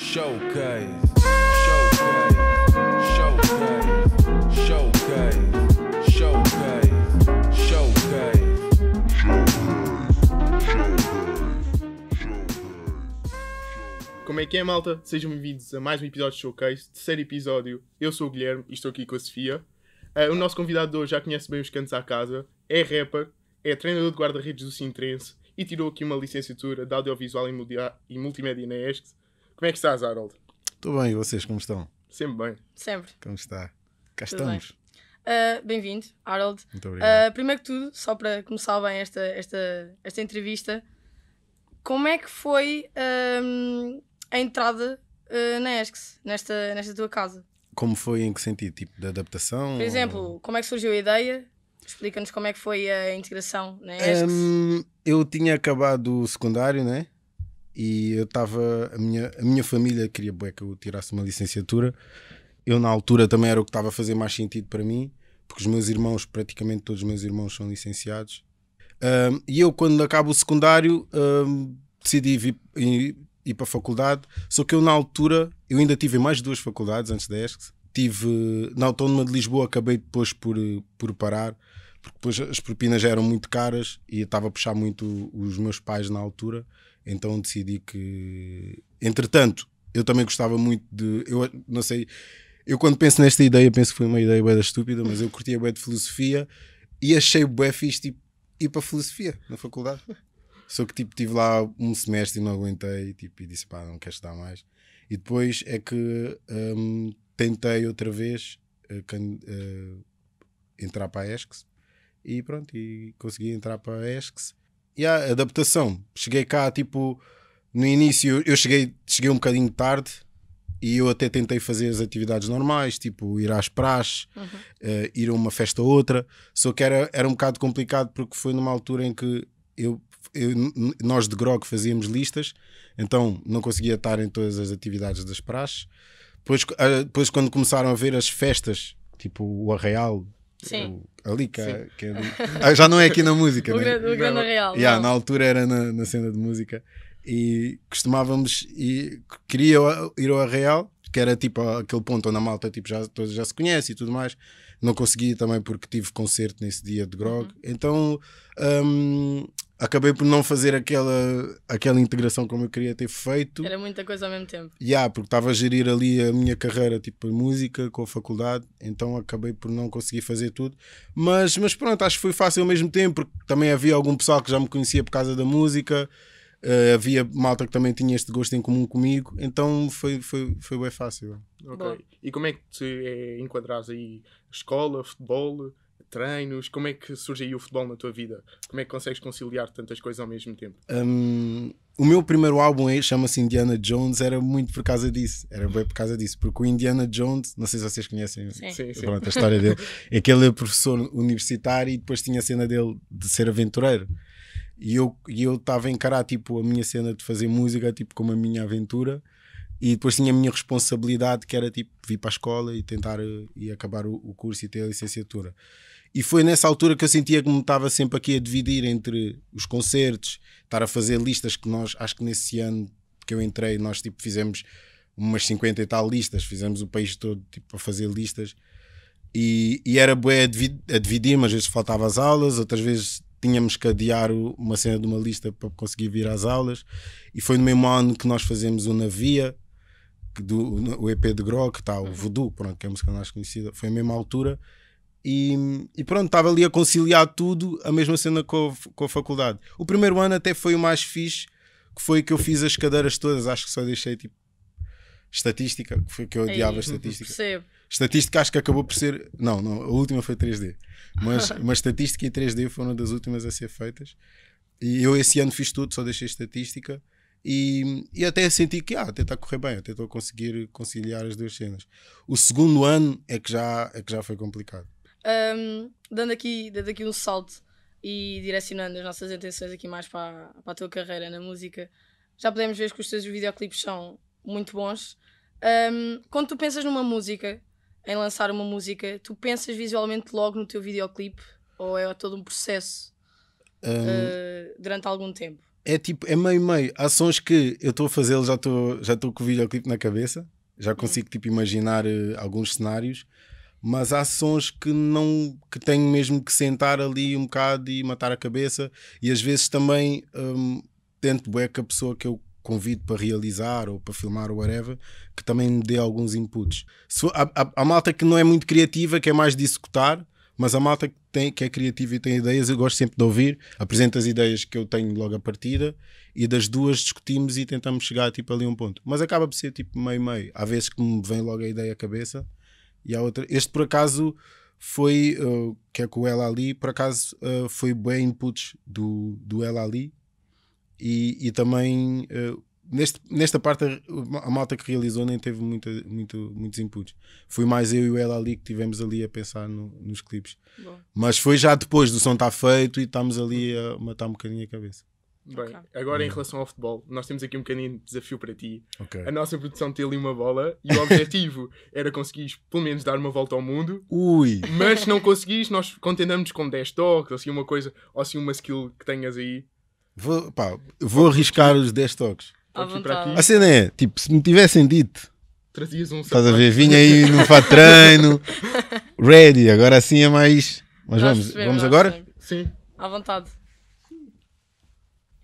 Showcase. Showcase. Showcase. Showcase. Showcase. Showcase. Como é que é, malta? Sejam bem-vindos a mais um episódio de Showcase, terceiro episódio. Eu sou o Guilherme e estou aqui com a Sofia. Uh, o nosso convidado de hoje já conhece bem os cantos à casa, é rapper, é treinador de guarda-redes do Sintrense e tirou aqui uma licenciatura de Audiovisual e Multimédia na ESC como é que estás, Harold? Estou bem, e vocês como estão? Sempre bem. Sempre. Como está? Cá estamos. Bem. Uh, Bem-vindo, Harold. Muito ah, obrigado. Uh, primeiro que tudo, só para começar bem esta, esta, esta entrevista, como é que foi uh, a entrada na ESCS, nesta, nesta tua casa? Como foi, em que sentido? Tipo de adaptação? Por exemplo, ou... como é que surgiu a ideia? Explica-nos como é que foi a integração na ESCS. Um, eu tinha acabado o secundário, né? e eu estava. A minha, a minha família queria que eu tirasse uma licenciatura. Eu, na altura, também era o que estava a fazer mais sentido para mim, porque os meus irmãos, praticamente todos os meus irmãos, são licenciados. Um, e eu, quando acabo o secundário, um, decidi vir, ir, ir, para a faculdade. Só que eu, na altura, eu ainda tive mais duas faculdades antes da ESC. Tive na Autónoma de Lisboa, acabei depois por, por parar, porque depois as propinas já eram muito caras e eu estava a puxar muito os meus pais na altura. Então decidi que. Entretanto, eu também gostava muito de. Eu não sei. Eu quando penso nesta ideia, penso que foi uma ideia bem estúpida, mas eu curtia bem de filosofia e achei bem fixe tipo, ir para filosofia na faculdade. Só que tipo, tive lá um semestre e não aguentei tipo, e disse pá, não quero estudar mais. E depois é que hum, tentei outra vez uh, uh, entrar para a ESCS e pronto, e consegui entrar para a ESCS e yeah, adaptação. Cheguei cá, tipo, no início eu cheguei, cheguei um bocadinho tarde e eu até tentei fazer as atividades normais, tipo ir às praxes, uhum. uh, ir a uma festa ou outra, só que era, era um bocado complicado porque foi numa altura em que eu, eu nós de Grog fazíamos listas, então não conseguia estar em todas as atividades das praxes. Depois, uh, depois quando começaram a ver as festas, tipo o Arraial, Sim. ali é- Sim. que é ah, já não é aqui na música, o, né? o Real. Yeah, na altura era na, na cena de música e costumávamos e queria ir ao Arreal, que era tipo aquele ponto onde a malta tipo, já, todos já se conhece e tudo mais. Não consegui também porque tive concerto nesse dia de Grog. Uhum. Então um, acabei por não fazer aquela, aquela integração como eu queria ter feito. Era muita coisa ao mesmo tempo. Yeah, porque estava a gerir ali a minha carreira, tipo música, com a faculdade, então acabei por não conseguir fazer tudo. Mas, mas pronto, acho que foi fácil ao mesmo tempo, porque também havia algum pessoal que já me conhecia por causa da música, uh, havia malta que também tinha este gosto em comum comigo, então foi, foi, foi bem fácil. Ok. Bom. E como é que te é, eh, enquadras aí? Escola, futebol? treinos? Como é que surge aí o futebol na tua vida? Como é que consegues conciliar tantas coisas ao mesmo tempo? Um, o meu primeiro álbum aí chama-se Indiana Jones, era muito por causa disso. Era bem por causa disso, porque o Indiana Jones, não sei se vocês conhecem sim. Sim, sim. a história dele, é que ele é professor universitário e depois tinha a cena dele de ser aventureiro. E eu estava eu a encarar tipo, a minha cena de fazer música tipo, como a minha aventura e depois tinha a minha responsabilidade que era tipo vir para a escola e tentar eh, e acabar o, o curso e ter a licenciatura e foi nessa altura que eu sentia que me estava sempre aqui a dividir entre os concertos, estar a fazer listas que nós, acho que nesse ano que eu entrei, nós tipo fizemos umas 50 e tal listas, fizemos o país todo tipo a fazer listas. E, e era bué a, dividir, a dividir, mas às vezes faltava as aulas, outras vezes tínhamos que adiar uma cena de uma lista para conseguir vir às aulas. E foi no mesmo ano que nós fazemos o Navia, do, o EP de Grog, tá, o uhum. Voodoo, pronto, que é a música mais conhecida. Foi a mesma altura e, e, pronto, estava ali a conciliar tudo, a mesma cena com a, com a, faculdade. O primeiro ano até foi o mais fixe, que foi que eu fiz as cadeiras todas, acho que só deixei tipo estatística, que foi que eu odiava Ei, estatística. Percebo. Estatística acho que acabou por ser. Não, não, a última foi 3D. Mas, mas estatística e 3D foram das últimas a ser feitas. E eu esse ano fiz tudo, só deixei estatística. E, e até senti que ah, até está a correr bem, até estou a conseguir conciliar as duas cenas. O segundo ano é que já, é que já foi complicado um, dando, aqui, dando aqui um salto e direcionando as nossas intenções aqui mais para, para a tua carreira na música, já podemos ver que os teus videoclipes são muito bons. Um, quando tu pensas numa música, em lançar uma música, tu pensas visualmente logo no teu videoclipe ou é todo um processo um, uh, ah, durante algum tempo? É tipo, é meio meio. Há sons que eu estou a fazer, já estou já com o videoclipe na cabeça, já uhum. consigo tipo imaginar uh, alguns cenários mas há sons que não que tenho mesmo que sentar ali um bocado e matar a cabeça e às vezes também hum, tento bué que a pessoa que eu convido para realizar ou para filmar ou whatever, que também me dê alguns inputs. So, a, a, a, malta que não é muito criativa, que é mais de executar, mas a malta que, tem, que é criativa e tem ideias, eu gosto sempre de ouvir, apresento as ideias que eu tenho logo à partida e das duas discutimos e tentamos chegar tipo, ali a um ponto. Mas acaba por ser tipo meio-meio. Há vezes que me vem logo a ideia à cabeça e outra. Este por acaso foi, uh, que é com o El Ali, por acaso uh, foi bem inputs do, do El Ali e, e também uh, neste, nesta parte a, malta que realizou nem teve muita, muito, muitos inputs. Foi mais eu e o El Ali que tivemos ali a pensar no, nos clipes. Mas foi já depois do som estar tá feito e estamos ali a matar um bocadinho a cabeça. Bem, okay. agora em hum. relação ao futebol, nós temos aqui um pequenino desafio para ti. Okay. A nossa produção tem ali uma bola e o objetivo era conseguir pelo menos dar uma volta ao mundo. Ui! Mas se não conseguires, nós contendamos com 10 toques, ou assim uma coisa, ou assim uma skill que tenhas aí. Vou, pá, vou arriscar os 10 toques. A cena é, tipo, se me tivessem dito trazias um Estás a ver? Vinha aí no fato treino, ready, agora sim é mais. Mas Nós vamos, vamos agora? Sim. À vontade.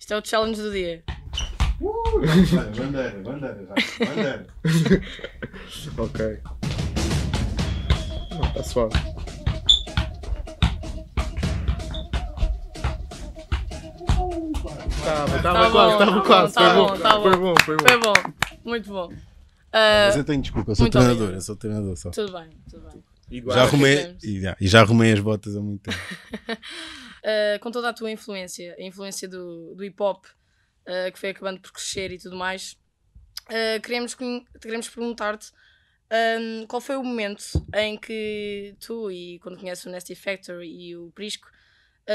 Isto é o challenge do dia. Uh, tá bandeira, bandeira, vai, bandeira. ok. está suave. Estava, estava tá quase, estava tá quase. Foi bom, foi bom, foi bom. Foi bom, muito bom. Ah, Mas eu tenho desculpa, eu sou treinador, obrigado. eu sou treinador só. Tudo bem, tudo bem. Igual. Já arrumei, e, já, e já arrumei as botas há muito tempo. Ah, com toda a tua influência, a influência do, do hip hop, uh, ah, que foi acabando por crescer e tudo mais, uh, queremos, queremos perguntar-te um, qual foi o momento em que tu, e quando conheces o Nasty Factory e o Prisco,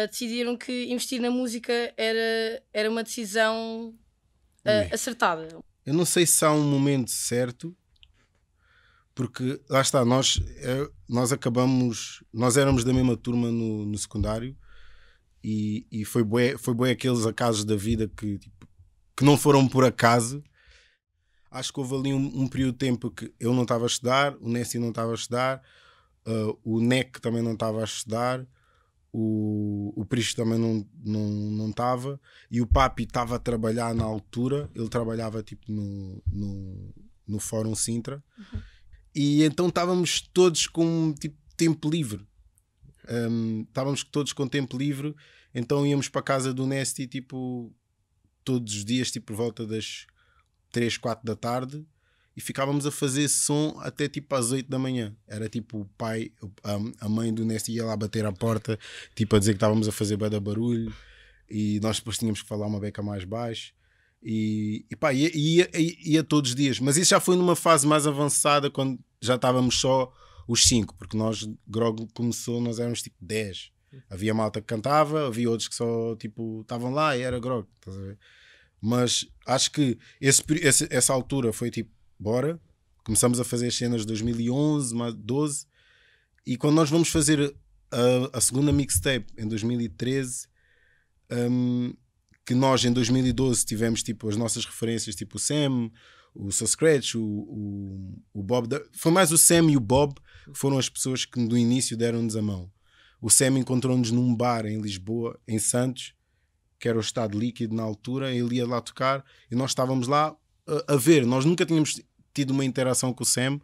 decidiram que investir na música era, era uma decisão acertada. Eu não sei se há um momento certo, porque lá está, nós, eh, nós acabamos, nós éramos da mesma turma no, no secundário, e, e foi bué, foi bué aqueles acasos da vida que, tipo, que não foram por acaso. Acho que houve ali um, um período de tempo que eu não estava a estudar, o Nessi não estava a estudar, uh, o NEC também não estava a estudar, o, o Pristo também não estava não, não e o Papi estava a trabalhar na altura, ele trabalhava tipo no, no, no Fórum Sintra, uhum. e então estávamos todos com tipo tempo livre um, estávamos todos com tempo livre, então íamos para a casa do Nesti tipo todos os dias, tipo por volta das 3, 4 da tarde, e ficávamos a fazer som até tipo às 8 da manhã. Era tipo o pai, a, mãe do Nesti ia lá bater à porta, tipo a dizer que estávamos a fazer bada barulho, e nós depois tínhamos que falar uma beca mais baixo. E, e pá, ia, ia, ia, ia todos os dias, mas isso já foi numa fase mais avançada, quando já estávamos só os cinco, porque nós, Grog começou, nós éramos tipo 10. Havia malta que cantava, havia outros que só tipo estavam lá e era Grog, estás a ver? Mas acho que esse, esse, essa altura foi tipo, bora, começamos a fazer as cenas de 2011, 12, e quando nós vamos fazer a, a segunda mixtape em 2013, um, que nós em 2012 tivemos tipo as nossas referências, tipo o Sam, o Soul Scratch, o, o, o Bob. Da... Foi mais o Sam e o Bob que foram as pessoas que do início deram-nos a mão. O Sam encontrou-nos num bar em Lisboa, em Santos, que era o estado líquido na altura, ele ia lá tocar e nós estávamos lá a, a ver. Nós nunca tínhamos tido uma interação com o Sam.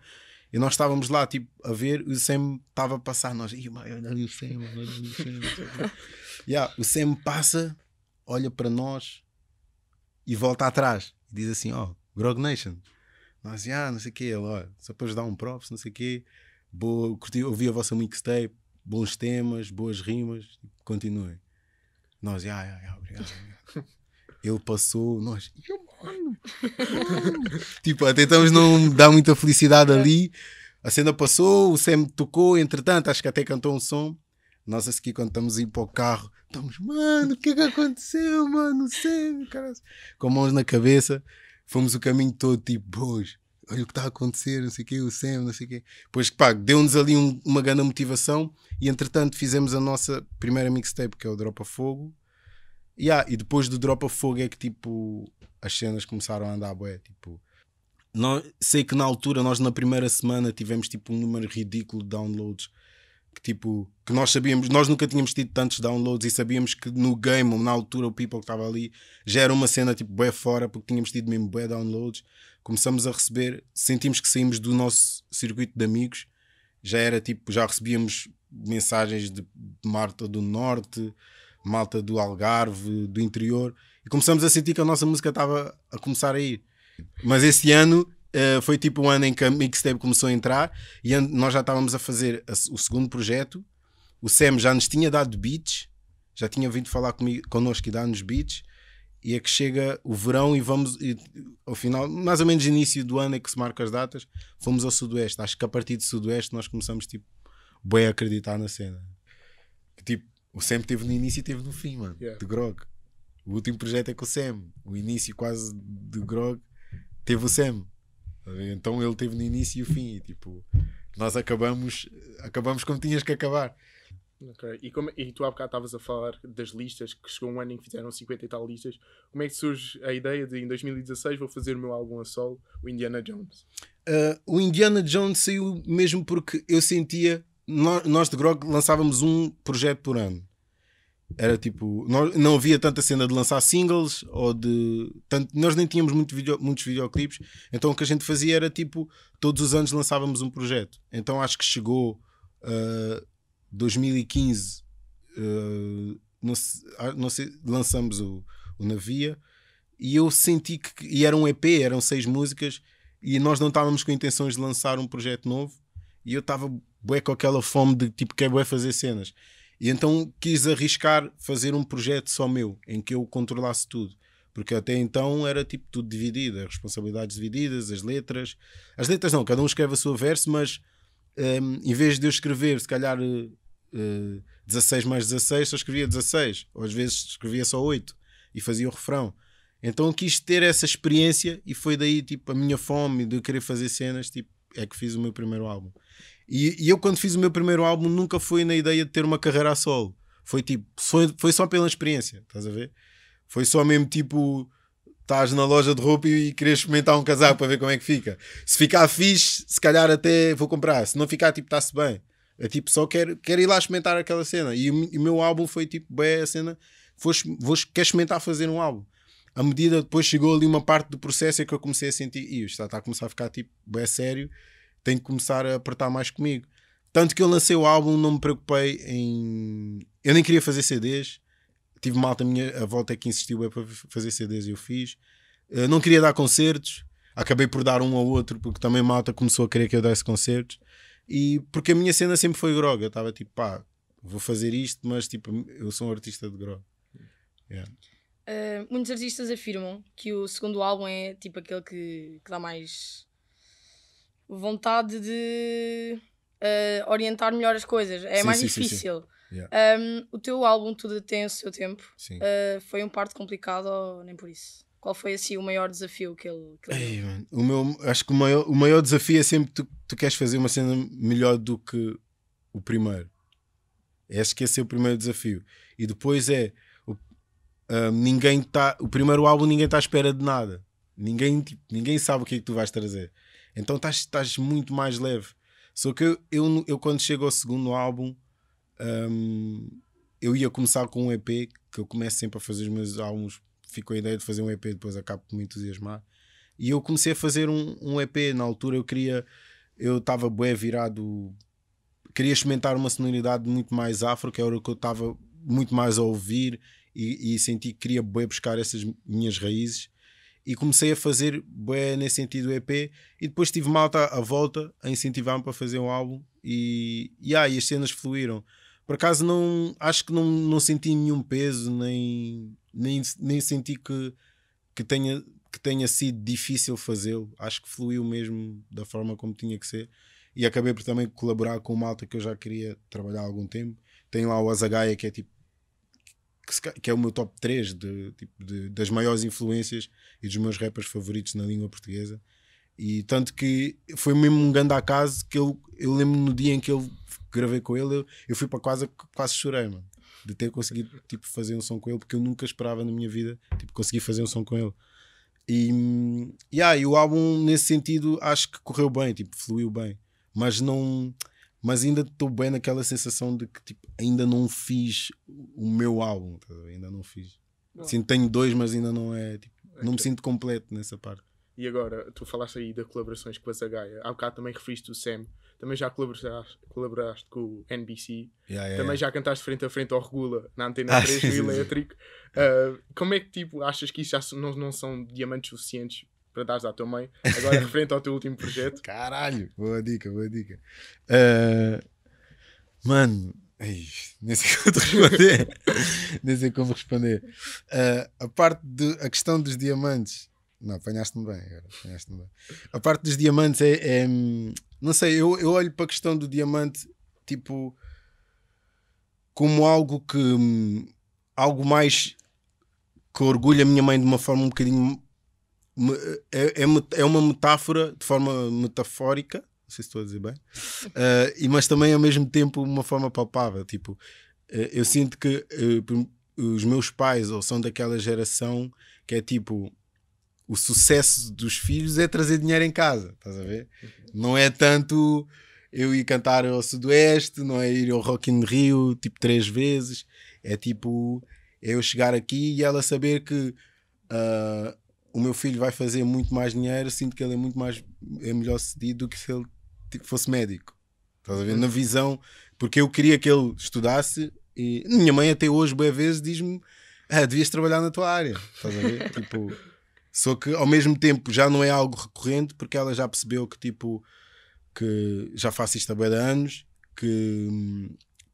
E nós estávamos lá, tipo, a ver, e o Sam estava a passar, nós, olha ali o Sam, olha ali o Sam. yeah, o Sam passa, olha para nós e volta atrás. diz assim, ó, oh, Grog Nation. Nós, ah, não sei o quê, ele, só para ajudar dar um props, não sei o quê. Boa, curti, ouvi a vossa mixtape, bons temas, boas rimas, continuem. Nós, ah, ah, ah obrigado. ele passou, nós, mano, tipo, até estamos não dá muita felicidade ali. A cena passou, o Sam tocou, entretanto, acho que até cantou um som. Nós a seguir, quando estamos a ir para o carro, estamos, mano, o que é que aconteceu, mano? Sam, cara, com mãos na cabeça fomos o caminho todo, tipo, boas, olha o que está a acontecer, não sei o quê, o Sam, não sei o quê. Pois que pá, deu-nos ali um, uma grande motivação e entretanto fizemos a nossa primeira mixtape, que é o Dropa Fogo. ah e depois do Dropa Fogo é que tipo as cenas começaram a andar bué, tipo. não sei que na altura, nós na primeira semana tivemos tipo um número ridículo de downloads que tipo que nós sabíamos, nós nunca tínhamos tido tantos downloads e sabíamos que no game, na altura, o people que estava ali já era uma cena tipo bué fora, porque tínhamos tido mesmo bué downloads. Começamos a receber, sentimos que saímos do nosso circuito de amigos, já era tipo, já recebíamos mensagens de Marta do Norte, malta do Algarve, do interior, e começamos a sentir que a nossa música estava a começar a ir. Mas esse ano eh, foi tipo um ano em que a mixtape começou a entrar e nós já estávamos a fazer a, o segundo projeto. O Sam já nos tinha dado beats, já tinha vindo falar comigo, connosco e dar-nos beats. E é que chega o verão e vamos, e, ao final, mais ou menos início do ano é que se marca as datas, fomos ao Sudoeste. Acho que a partir do Sudoeste nós começamos tipo, bem a acreditar na cena. Que, tipo, o Sam teve no início e teve no fim, mano, yeah. de Grog. O último projeto é com o Sam. O início quase do Grog teve o Sam. Então ele teve no início e o fim, e tipo, nós acabamos, acabamos como tinhas que acabar. Okay. E, como, e tu há bocado estavas a falar das listas, que chegou um ano em que fizeram 50 e tal listas. Como é que surge a ideia de em 2016 vou fazer o meu álbum a solo, o Indiana Jones? Uh, o Indiana Jones saiu mesmo porque eu sentia. Nós, nós de Grog lançávamos um projeto por ano. Era tipo, nós, não havia tanta cena de lançar singles ou de. Tanto, nós nem tínhamos muito video, muitos videoclipes, então o que a gente fazia era tipo, todos os anos lançávamos um projeto. Então acho que chegou uh, 2015, uh, não, sei, ah, não sei, lançamos o, o Navia e eu senti que. E era um EP, eram seis músicas, e nós não estávamos com intenções de lançar um projeto novo, e eu estava bué com aquela fome de tipo, quero é bué fazer cenas. E então quis arriscar fazer um projeto só meu, em que eu controlasse tudo. Porque até então era tipo tudo dividido, as responsabilidades divididas, as letras. As letras não, cada um escreve a sua verso, mas um, em vez de eu escrever, se calhar uh, eh, 16 eh, mais 16, só escrevia 16, ou às vezes escrevia só 8 e fazia o refrão. Então quis ter essa experiência e foi daí tipo a minha fome de querer fazer cenas, tipo, é que fiz o meu primeiro álbum. E, e, eu, quando fiz o meu primeiro álbum, nunca fui na ideia de ter uma carreira a solo. Foi tipo, foi, foi só pela experiência, estás a ver? Foi só mesmo tipo, estás na loja de roupa e, e queres experimentar um casaco para ver como é que fica. Se ficar fixe, se calhar até vou comprar. Se não ficar, tipo, está-se bem. É tipo, só quero, quero ir lá experimentar aquela cena. E o, e o meu álbum foi tipo, bem a cena, vou, vou, experimentar fazer um álbum. À medida depois chegou ali uma parte do processo é que eu comecei a sentir, isto está, está a começar a ficar tipo, bem sério tem que começar a apertar mais comigo. Tanto que eu lancei o álbum, não me preocupei em. Eu nem queria fazer CDs. Tive malta a minha a volta que insistiu é para fazer CDs e eu fiz. Eu eh, não queria dar concertos. Acabei por dar um ao outro, porque também malta começou a querer que eu desse concertos. E porque a minha cena sempre foi grog. Eu estava tipo, pá, vou fazer isto, mas tipo, eu sou um artista de grog. Yeah. Uh, muitos artistas afirmam que o segundo álbum é tipo aquele que, que dá mais vontade de uh, orientar melhor as coisas. É sim, mais sim, difícil. Sim, yeah. um, o teu álbum Tudo tem o seu tempo. Uh, foi um parte complicado ou nem por isso? Qual foi assim o maior desafio que ele, que ele... Ei, o meu Acho que o maior, o maior desafio é sempre tu, tu queres fazer uma cena melhor do que o primeiro. Acho que esse é o primeiro desafio. E depois é ninguém está. O primeiro álbum ninguém está à espera de nada. Ninguém, tipo, ninguém sabe o que é que tu vais trazer. Então estás muito mais leve. Só que eu, eu, eu quando chego ao segundo álbum, um, eu ia começar com um EP, que eu começo sempre a fazer os meus álbuns, fico a ideia de fazer um EP, depois acabo por me entusiasmar. E eu comecei a fazer um, um EP. Na altura eu queria, eu estava bué virado, queria experimentar uma sonoridade muito mais afro, que era o que eu estava muito mais a ouvir e, e senti que queria bué buscar essas minhas raízes e comecei a fazer bué nesse sentido EP e depois tive malta à volta a incentivar-me para fazer um álbum e, e, ah, e as cenas fluíram. Por acaso não acho que não, não senti nenhum peso, nem, nem, nem senti que, que, tenha, que tenha sido difícil fazê-lo. Acho que fluiu mesmo da forma como tinha que ser. E acabei por também colaborar com malta que eu já queria trabalhar há algum tempo. Tem lá o Azagaia, que é tipo que, é o meu top 3 de, tipo, de, das maiores influências e dos meus rappers favoritos na língua portuguesa. E tanto que foi mesmo um grande acaso que eu, eu lembro no dia em que eu gravei com ele, eu, eu fui para quase, quase chorei, mano, de ter conseguido tipo, fazer um som com ele, porque eu nunca esperava na minha vida tipo, conseguir fazer um som com ele. E, yeah, e o álbum, nesse sentido, acho que correu bem, tipo, fluiu bem, mas não. Mas ainda estou bem naquela sensação de que tipo, ainda não fiz o meu álbum, tá? ainda não fiz. Sim, tenho dois, mas ainda não é tipo, não me sinto completo nessa parte. E agora, tu falaste aí das colaborações com a Zagaia. Há bocado também referiste o Sam. Também já colaboraste, colaboraste com o NBC. Yeah, yeah, também yeah. já cantaste frente a frente ao Regula na Antena 3 ah, do Elétrico. Uh, como é que tipo, achas que isso já não, não são diamantes suficientes para dares à tua mãe? Agora, referente ao teu último projeto. Caralho! Boa dica, boa dica. Uh, mano, é Ai, nem sei como responder. nem sei como responder. Uh, a parte de, a questão dos diamantes. Não, apanhaste-me bem Apanhaste-me bem. A parte dos diamantes é. é hum, não sei, eu, eu olho para a questão do diamante tipo como algo que hum, algo mais que orgulha a minha mãe de uma forma um bocadinho é, é, é uma metáfora de forma metafórica não sei se estou a dizer bem. Uh, e, mas também, ao mesmo tempo, uma forma palpável. Tipo, uh, eu sinto que uh, os meus pais ou são daquela geração que é tipo. O sucesso dos filhos é trazer dinheiro em casa, estás a ver? Não é tanto eu ir cantar ao Sudoeste, não é ir ao Rock in Rio, tipo, três vezes. É tipo, é eu chegar aqui e ela saber que uh, o meu filho vai fazer muito mais dinheiro, sinto que ele é muito mais, é melhor cedido do que se ele fosse médico. Estás a ver? Hum. Na visão, porque eu queria que ele estudasse e minha mãe até hoje, boa vezes, diz-me: ah, devias trabalhar na tua área. Estás a ver? tipo, só que ao mesmo tempo já não é algo recorrente porque ela já percebeu que tipo que já faço isto há bem anos, que,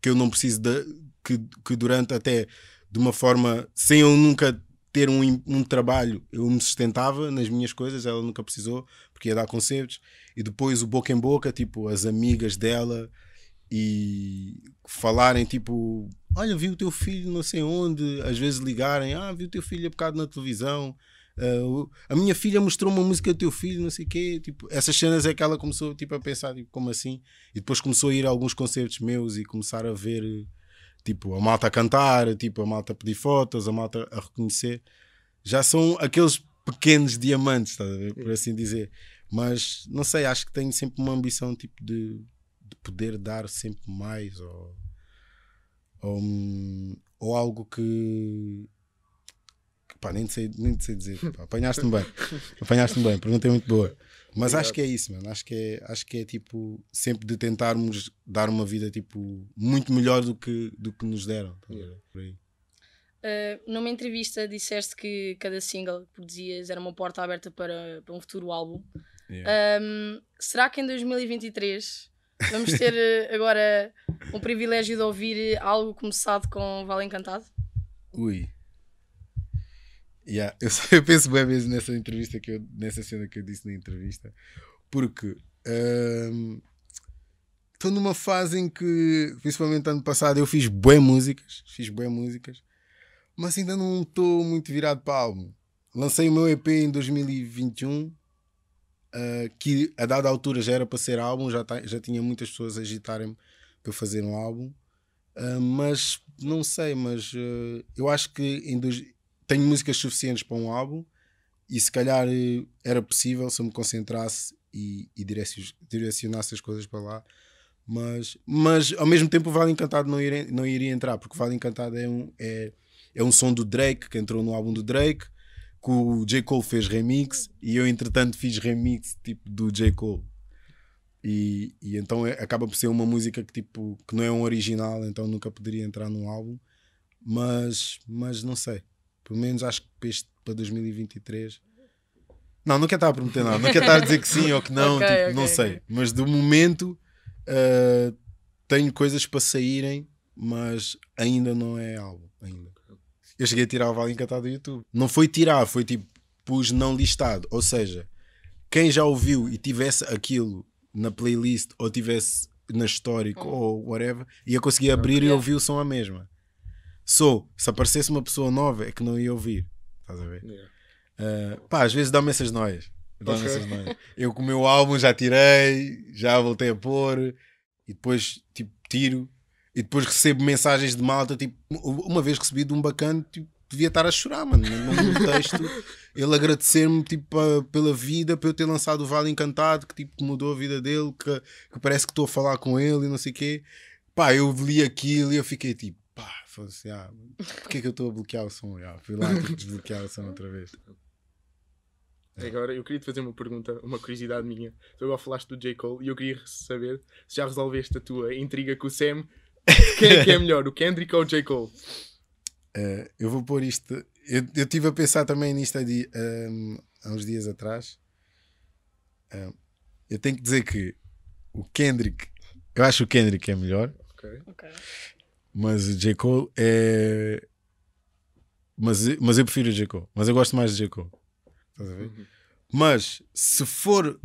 que eu não preciso de, que, que durante até de uma forma sem eu nunca ter um, um trabalho, eu me sustentava nas minhas coisas, ela nunca precisou, porque ia dar concertos E depois o boca em boca, tipo, as amigas dela e falarem, tipo, olha, vi o teu filho não sei onde, às vezes ligarem, ah, vi o teu filho a bocado na televisão, uh, a minha filha mostrou uma música do teu filho, não sei o quê, tipo, essas cenas é que ela começou, tipo, a pensar, tipo, como assim? E depois começou a ir a alguns concertos meus e começar a ver Tipo, a malta a cantar, tipo, a malta a pedir fotos, a malta a reconhecer. Já são aqueles pequenos diamantes, tá por assim dizer. Mas não sei, acho que tenho sempre uma ambição tipo de, de poder dar sempre mais ou, ou, ou algo que. pá, nem sei, nem sei dizer. Tipo, apanhaste-me bem. Apanhaste-me bem, pergunta é muito boa. Mas acho que é isso, mano. Acho que é, acho que é tipo sempre de tentarmos dar uma vida tipo muito melhor do que, do que nos deram. Tá yeah. Por aí. Uh, numa entrevista disseste que cada single que produzias era uma porta aberta para, para um futuro álbum. Yeah. Um, será que em 2023 vamos ter eh, agora um privilégio de ouvir algo começado com Vale Encantado? Ui, Yeah, eu, só, eu penso bem mesmo nessa entrevista que eu, nessa cena que eu disse na entrevista, porque hum, estou um, numa fase em que, principalmente ano passado, eu fiz boas músicas, fiz boas músicas, mas ainda não estou muito virado para álbum. Lancei o meu EP em 2021, uh, eh, que a dada altura já era para ser álbum, já, tá, já tinha muitas pessoas a agitarem-me para fazer um álbum, uh, mas não sei, mas uh, eu acho que em 2021 tenho músicas suficientes para um álbum e se calhar eh, era possível se eu me concentrasse e, e direcionasse as coisas para lá. Mas, mas ao mesmo tempo, o Vale Encantado não iria, não iria entrar, porque o Vale Encantado é um, é, é um som do Drake que entrou no álbum do Drake que o J. Cole fez remix e eu, entretanto, fiz remix tipo do J. Cole. E, e então é, acaba por ser uma música que, tipo, que não é um original, então nunca poderia entrar num álbum. Mas, mas não sei. Pelo menos acho que para, este, para 2023. Não, não quero estar a prometer nada, não quero estar a dizer que sim ou que não, okay, tipo, okay, não sei. Mas do momento uh, tenho coisas para saírem, mas ainda não é álbum. Ainda. Eu cheguei a tirar o Vale Encantado do YouTube. Não foi tirar, foi tipo, pus não listado. Ou seja, quem já ouviu e tivesse aquilo na playlist ou tivesse na histórico hum. ou whatever, ia conseguir abrir e ouvir o som a mesma sou se aparecesse uma pessoa nova é que não ia ouvir. Estás a ver? Yeah. Uh, pá, às vezes dá-me essas noias. Dá essas noias. Eu com o meu álbum já tirei, já voltei a pôr e depois tipo tiro e depois recebo mensagens de malta. Tipo, uma vez recebi de um bacana, tipo, devia estar a chorar, mano. no texto, ele agradecer-me tipo, a, pela vida, por eu ter lançado o Vale Encantado, que tipo, mudou a vida dele, que, que parece que estou a falar com ele e não sei o quê. Pá, eu li aquilo e eu fiquei tipo fosse, ah, porque é que eu estou a bloquear o som? Ah, fui lá desbloquear o som outra vez. É. Agora, eu queria te fazer uma pergunta, uma curiosidade minha. Tu agora falaste do J. Cole e eu queria saber se já resolveste a tua intriga com o Sam. Quem é que é melhor, o Kendrick ou o J. Cole? Uh, eu vou pôr isto. Eu, estive a pensar também nisto ali, um, há uns dias atrás. Um, eu tenho que dizer que o Kendrick, eu acho que o Kendrick é melhor. Okay. Mas o J. Cole é. Mas, mas eu prefiro o J. Cole. Mas eu gosto mais de J. Cole. Estás a ver? Uhum. Mas se for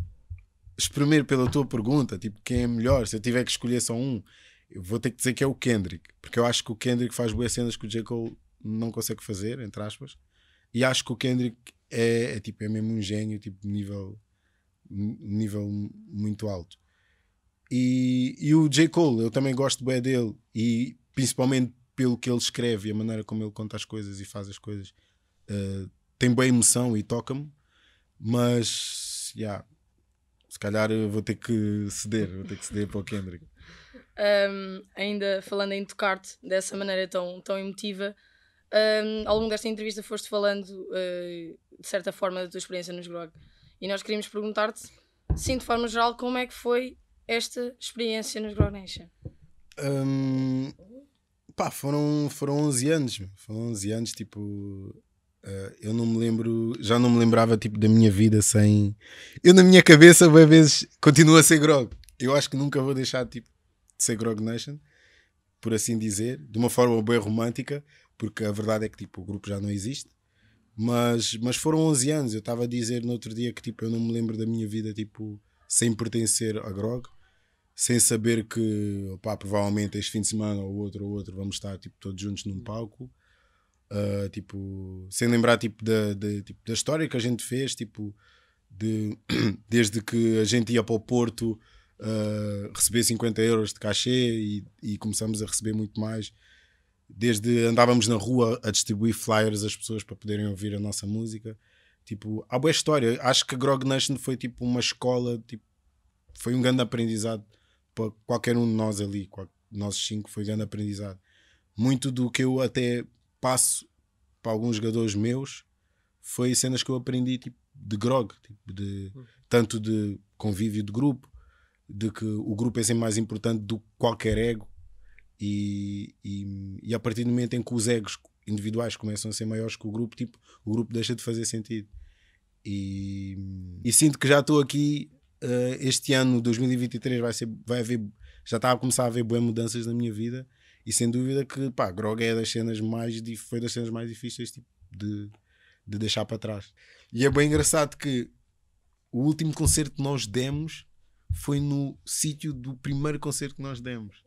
exprimir pela tua pergunta, tipo, quem é melhor, se eu tiver que escolher só um, eu vou ter que dizer que é o Kendrick. Porque eu acho que o Kendrick faz boas cenas que o J. Cole não consegue fazer, entre aspas. E acho que o Kendrick é, é tipo, é mesmo um gênio, tipo, nível, nível muito alto. E, e o J. Cole, eu também gosto bem dele. E principalmente pelo que ele escreve e a maneira como ele conta as coisas e faz as coisas, uh, tem boa emoção e toca-me, mas yeah, se calhar vou ter que ceder, vou ter que ceder para o Kendrick. Um, ainda falando em tocar-te dessa maneira tão, tão emotiva, um, ao longo desta entrevista foste falando uh, de certa forma da tua experiência nos Grog e nós queríamos perguntar-te, sim, de forma geral, como é que foi esta experiência nos Grog Nation? Um, Pá, foram, foram 11 anos, foram 11 anos, tipo, uh, eu não me lembro, já não me lembrava, tipo, da minha vida sem... Eu na minha cabeça, às vezes, continuo a ser grog. Eu acho que nunca vou deixar, tipo, de ser grog nation, por assim dizer, de uma forma bem romântica, porque a verdade é que, tipo, o grupo já não existe. Mas, mas foram 11 anos, eu estava a dizer no outro dia que, tipo, eu não me lembro da minha vida, tipo, sem pertencer a grog sem saber que, opá, provavelmente este fim de semana ou outro ou outro vamos estar tipo, todos juntos num palco. Uh, tipo, sem lembrar tipo, da, da, tipo, da história que a gente fez, tipo, de, desde que a gente ia para o Porto uh, receber 50 euros de cachê e, e começamos a receber muito mais desde andávamos na rua a distribuir flyers às pessoas para poderem ouvir a nossa música. Tipo, há boa história. Acho que a Grog Nation foi tipo uma escola, tipo, foi um grande aprendizado para qualquer um de nós ali, nós cinco, foi grande aprendizado. Muito do que eu até passo para alguns jogadores meus foi cenas que eu aprendi tipo, de grog, tipo, de, hum. tanto de convívio de grupo, de que o grupo é sempre mais importante do que qualquer ego. E, e, e, a partir do momento em que os egos individuais começam a ser maiores que o grupo, tipo, o grupo deixa de fazer sentido. E, e sinto que já estou aqui uh, este ano, 2023, vai, ser, vai haver, já estava tá a começar a haver boas mudanças na minha vida. E sem dúvida que, pá, Grog é das cenas mais, foi das cenas mais difíceis tipo, de, de deixar para trás. E é bem engraçado que o último concerto que nós demos foi no sítio do primeiro concerto que nós demos,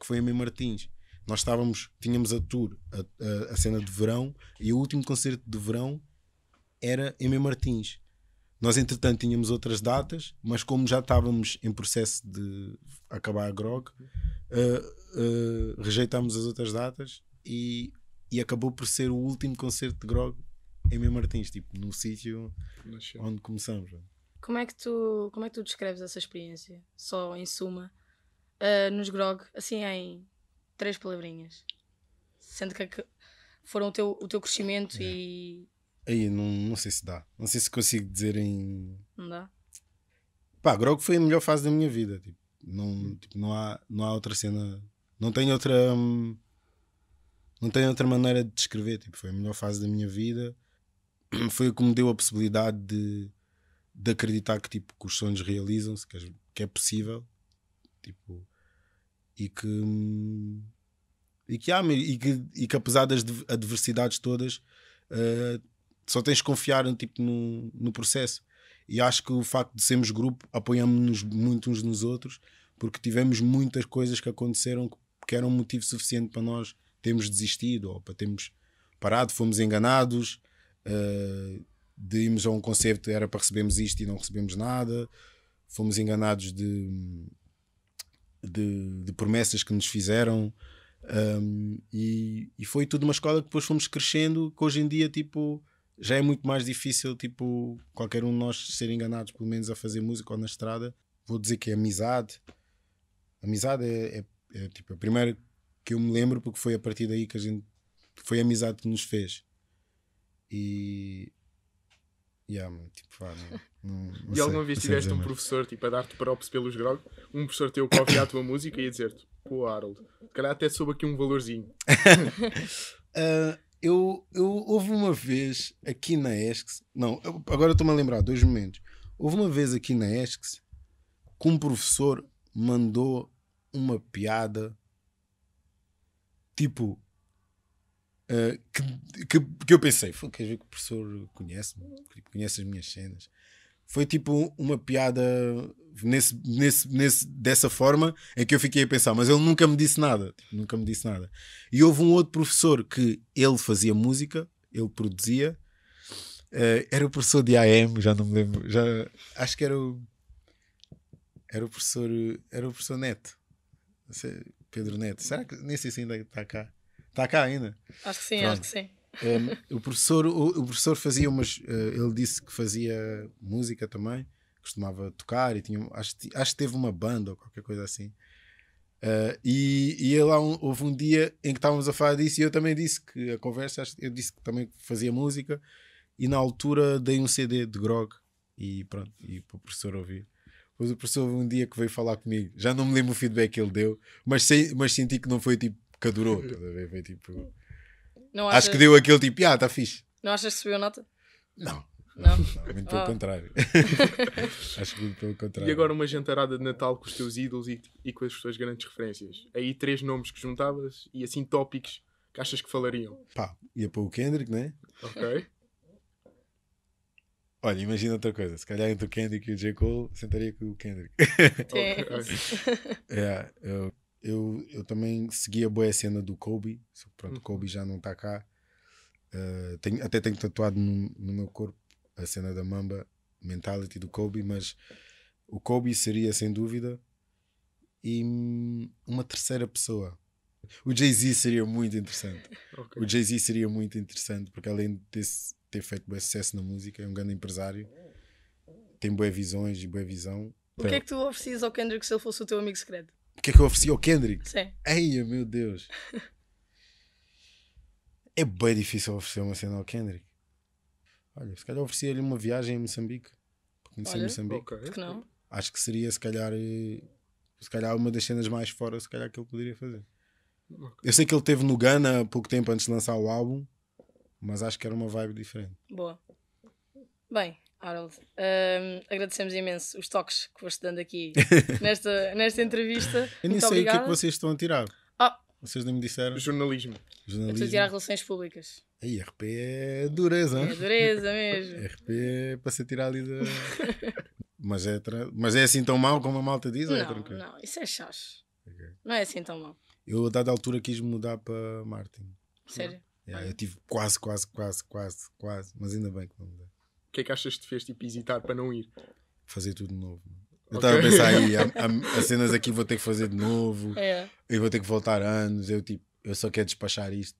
que foi em Mem Martins. Nós estávamos, tínhamos a tour, a, a, a, cena de verão, e o último concerto de verão era em Mem Martins. Nós, entretanto, tínhamos outras datas, mas como já estávamos em processo de acabar a grog, uh, eh, uh, eh, rejeitámos as outras datas e, e acabou por ser o último concerto de grog em Meu Martins, tipo, no sítio onde começamos. Né? Como é, que tu, como é que tu descreves essa experiência? Só em suma, uh, nos grog, assim em três palavrinhas. Sendo é que foram o teu, o teu crescimento yeah. É. e Aí, não, não sei se dá. Não sei se consigo dizer em. Não dá. Pá, Grog foi a melhor fase da minha vida. Tipo, não, tipo, não, há, não há outra cena. Não tem outra. Hum, não tenho outra maneira de descrever. Tipo, foi a melhor fase da minha vida. Foi o que me deu a possibilidade de, de acreditar que, tipo, que os sonhos realizam-se, que, é, que, é possível. Tipo, e que. Hum, e que, há, e, que, e que apesar das adversidades todas, uh, só tens de confiar tipo, no, no processo. E acho que o facto de sermos grupo, apoiamos-nos muito uns nos outros, porque tivemos muitas coisas que aconteceram que eram motivo suficiente para nós termos desistido ou para termos parado, fomos enganados, uh, de irmos a um concerto era para recebermos isto e não recebemos nada, fomos enganados de, de, de promessas que nos fizeram. Um, e, e foi tudo uma escola que depois fomos crescendo, que hoje em dia, tipo, já é muito mais difícil, tipo, qualquer um de nós ser enganados, pelo menos a fazer música ou na estrada. Vou dizer que é amizade. Amizade é, é, é tipo a primeira que eu me lembro, porque foi a partir daí que a gente. Foi a amizade que nos fez. E. Yeah, man, tipo, ah, não, não e sei, alguma vez tiveste um professor tipo, a dar-te props pelos graus? Um professor teu que ouvia a tua música e a dizer-te: Pô, Harold, se calhar até soube aqui um valorzinho. uh, eu, eu houve uma vez aqui na ESCS, não, eu, agora estou-me a lembrar, dois momentos. Houve uma vez aqui na ESCS que um professor mandou uma piada tipo uh, que, que, que, eu pensei, queres ver que o professor conhece-me, conhece as minhas cenas foi tipo uma piada nesse, nesse, nesse, dessa forma em que eu fiquei a pensar, mas ele nunca me disse nada, nunca me disse nada. E houve um outro professor que ele fazia música, ele produzia, uh, era o professor de AM, já não me lembro, já acho que era o era o professor era o professor Neto, Pedro Neto. Será que nem sei se ainda está cá? Está cá ainda? Acho que sim, Pronto. acho que sim. Um, ehm, o, professor, o, o, professor fazia umas. Uh, ele disse que fazia música também, costumava tocar e tinha. Acho, acho que teve uma banda ou qualquer coisa assim. Uh, e, e lá um, houve um dia em que estávamos a falar disso e eu também disse que a conversa, eu disse que também fazia música e na altura dei um CD de Grog e pronto, e para o professor ouvir. Depois o professor houve um dia que veio falar comigo, já não me lembro o feedback que ele deu, mas, sei, mas senti que não foi tipo que adorou, foi tipo não Acho que deu aquele tipo, ah, está fixe. Não achas que subiu a nota? Não. Não? Muito pelo ah. contrário. Acho que muito pelo contrário. E agora uma jantarada de Natal com os teus ídolos e, e com as tuas grandes referências. Aí três nomes que juntavas e assim tópicos que achas que falariam. Pá, ia para o Kendrick, né? Ok? Olha, imagina outra coisa. Se calhar entre o Kendrick e o J. Cole, sentaria com o Kendrick. É, eu- eu, eu também segui a boa cena do Kobe. Pronto, uhum. Kobe já não está cá. Uh, tenho, até tenho tatuado no, no, meu corpo a cena da Mamba, mentality do Kobe, mas o Kobe seria sem dúvida. E uma terceira pessoa. O Jay-Z seria muito interessante. okay. O Jay-Z seria muito interessante, porque além de ter, ter feito bom sucesso na música, é um grande empresário, tem boas visões e boa visão. O que é então que tu oferecias ao Kendrick se ele fosse o teu amigo secreto? O que é que eu ofereci ao Kendrick? Sim. Ai, meu Deus. é bem difícil oferecer uma cena ao Kendrick. Olha, se calhar oferecia-lhe uma viagem a Moçambique. Para conhecer Olha, Moçambique. Okay. Que não? Acho que seria, se calhar, eh, se calhar uma das cenas mais fora, se calhar, que ele poderia fazer. Okay. Eu sei que ele teve no Ghana há pouco tempo antes de lançar o álbum, mas acho que era uma vibe diferente. Boa. Bem, Harold, um, agradecemos imenso os toques que foste dando aqui nesta, nesta entrevista. Eu nem sei o que é que vocês estão a tirar. Ah. vocês nem me disseram. Jornalismo. Jornalismo. estou a tirar relações públicas. Aí, RP é dureza, hein? É dureza mesmo. RP é para se tirar ali da. mas, é tra... mas é assim tão mal como a malta diz? É não, é não, isso é chás. Okay. Não é assim tão mal. Eu, a dada altura, quis mudar para Martin. Sério? eu tive quase, quase, quase, quase, quase, mas ainda bem que não mudei. O que é que achas que te fez tipo, hesitar para não ir? Fazer tudo de novo. Eu estava okay. a pensar aí, as cenas aqui vou ter que fazer de novo, é. eu vou ter que voltar anos, eu tipo, eu só quero despachar isto.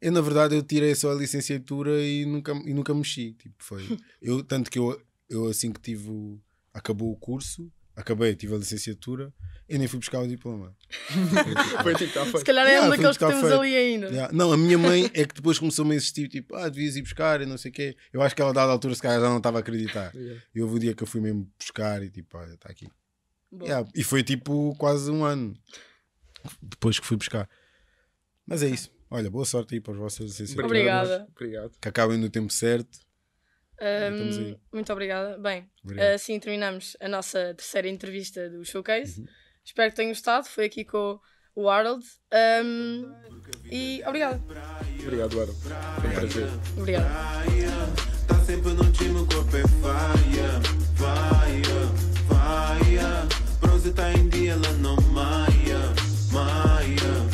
Eu, na verdade, eu tirei só a licenciatura e nunca, e nunca mexi. Tipo, foi. Eu, tanto que eu, eu assim que tive. acabou o curso, acabei, tive a licenciatura e nem fui buscar o diploma. foi tipo, tá Se calhar é um daqueles tipo, tá que temos ali ainda. Não, a minha mãe é que depois começou-me a insistir, tipo, ah, devias ir buscar e não sei o quê. Eu acho que ela, dada altura, se calhar já não estava a acreditar. E houve o dia que eu fui mesmo buscar e tipo, olha, está aqui. E foi tipo quase um ano depois que fui buscar. Mas é isso. Olha, boa sorte aí para os vossos licenciaturas. Obrigada. Obrigado. Que acabem no tempo certo. Um, muito obrigada. Bem, Obrigado. assim terminamos a nossa terceira entrevista do Showcase. Uhum. Espero que tenham gostado. Foi aqui com o Harold. Um, e obrigado. Obrigado, Harold. Foi um prazer. Obrigado. Tá sempre time, o corpo é faia, faia, faia. Bronze tá em dia, ela não maia, maia.